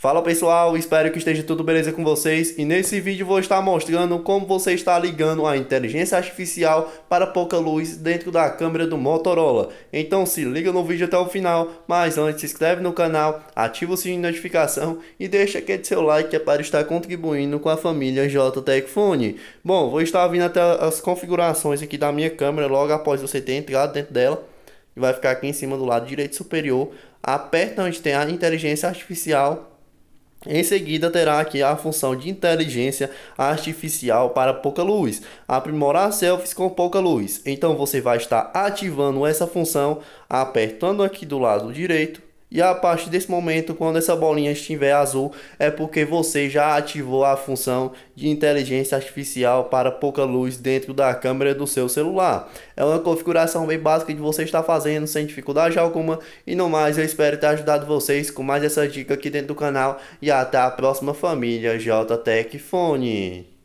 Fala pessoal, espero que esteja tudo beleza com vocês e nesse vídeo vou estar mostrando como você está ligando a inteligência artificial para pouca luz dentro da câmera do Motorola. Então se liga no vídeo até o final, mas antes se inscreve no canal, ativa o sininho de notificação e deixa aquele seu like é para estar contribuindo com a família JTEC Phone. Bom, vou estar vindo até as configurações aqui da minha câmera logo após você ter entrado dentro dela e vai ficar aqui em cima do lado direito superior. Aperta onde tem a inteligência artificial em seguida, terá aqui a função de inteligência artificial para pouca luz, aprimorar selfies com pouca luz. Então, você vai estar ativando essa função, apertando aqui do lado direito, e a partir desse momento, quando essa bolinha estiver azul, é porque você já ativou a função de inteligência artificial para pouca luz dentro da câmera do seu celular. É uma configuração bem básica que você está fazendo sem dificuldade alguma. E no mais, eu espero ter ajudado vocês com mais essa dica aqui dentro do canal. E até a próxima família JTech Fone.